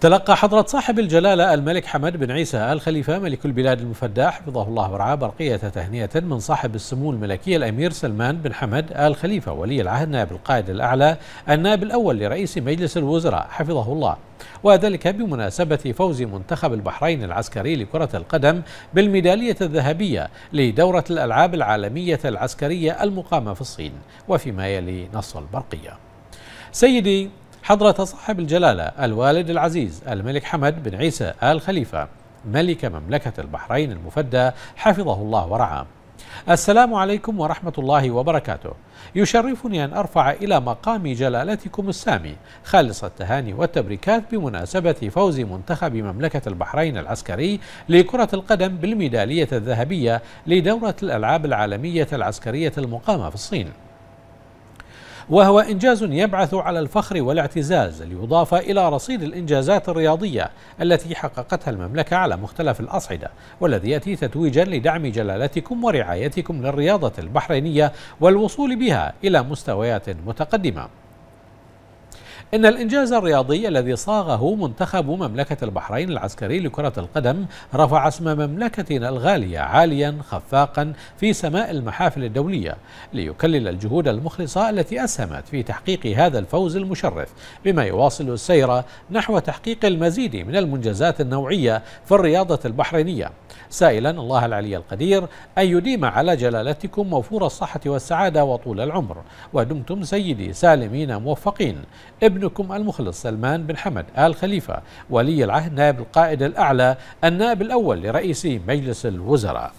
تلقى حضرة صاحب الجلالة الملك حمد بن عيسى آل خليفة ملك البلاد المفدى حفظه الله ورعاه برقية تهنئة من صاحب السمو الملكي الأمير سلمان بن حمد آل خليفة ولي العهد نائب القائد الأعلى النائب الأول لرئيس مجلس الوزراء حفظه الله وذلك بمناسبة فوز منتخب البحرين العسكري لكرة القدم بالميدالية الذهبية لدورة الألعاب العالمية العسكرية المقامة في الصين وفيما يلي نص البرقية سيدي حضرة صاحب الجلالة الوالد العزيز الملك حمد بن عيسى آل خليفة ملك مملكة البحرين المفدى حفظه الله ورعاه السلام عليكم ورحمة الله وبركاته يشرفني أن أرفع إلى مقام جلالتكم السامي خالص التهاني والتبريكات بمناسبة فوز منتخب مملكة البحرين العسكري لكرة القدم بالميدالية الذهبية لدورة الألعاب العالمية العسكرية المقامة في الصين وهو إنجاز يبعث على الفخر والاعتزاز ليضاف إلى رصيد الإنجازات الرياضية التي حققتها المملكة على مختلف الأصعدة والذي يأتي تتويجا لدعم جلالتكم ورعايتكم للرياضة البحرينية والوصول بها إلى مستويات متقدمة إن الإنجاز الرياضي الذي صاغه منتخب مملكة البحرين العسكري لكرة القدم رفع اسم مملكتنا الغالية عاليا خفاقا في سماء المحافل الدولية ليكلل الجهود المخلصة التي أسهمت في تحقيق هذا الفوز المشرف بما يواصل السير نحو تحقيق المزيد من المنجزات النوعية في الرياضة البحرينية سائلا الله العلي القدير أن يديم على جلالتكم موفور الصحة والسعادة وطول العمر ودمتم سيدي سالمين موفقين ابن ابنكم المخلص سلمان بن حمد آل خليفة ولي العهد نائب القائد الأعلى النائب الأول لرئيس مجلس الوزراء